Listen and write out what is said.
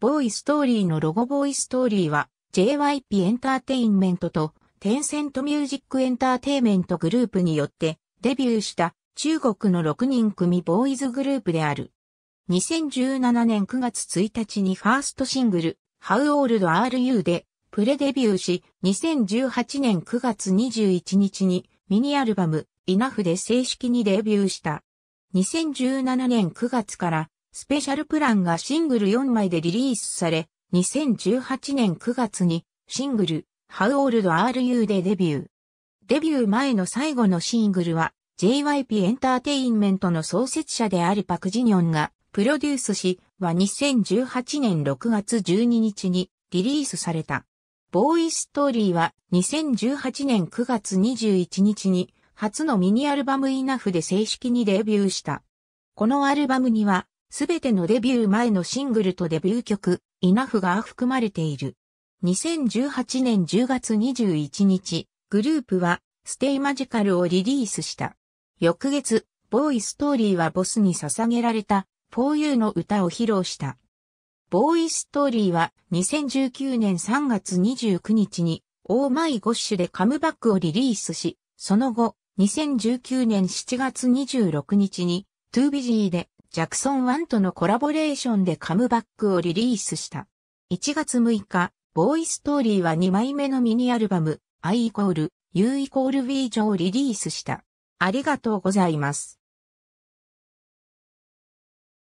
ボーイストーリーのロゴボーイストーリーは JYP エンターテインメントとテンセントミュージックエンターテインメントグループによってデビューした中国の6人組ボーイズグループである。2017年9月1日にファーストシングル How Old Are You でプレデビューし、2018年9月21日にミニアルバムイナフで正式にデビューした。2017年9月からスペシャルプランがシングル4枚でリリースされ、2018年9月にシングル How Old Are You でデビュー。デビュー前の最後のシングルは JYP エンターテインメントの創設者であるパクジニョンがプロデュースしは2018年6月12日にリリースされた。ボーイストーリーは2018年9月21日に初のミニアルバムイナフで正式にデビューした。このアルバムにはすべてのデビュー前のシングルとデビュー曲、イナフが含まれている。2018年10月21日、グループは、ステイマジカルをリリースした。翌月、ボーイストーリーはボスに捧げられた、フォーユーの歌を披露した。ボーイストーリーは2019年3月29日に、オーマイゴッシュでカムバックをリリースし、その後、2019年7月26日に、トゥービジーでジャクソンワンとのコラボレーションでカムバックをリリースした。1月6日、ボーイストーリーは2枚目のミニアルバム、I イコール、U イコール V 上をリリースした。ありがとうございます。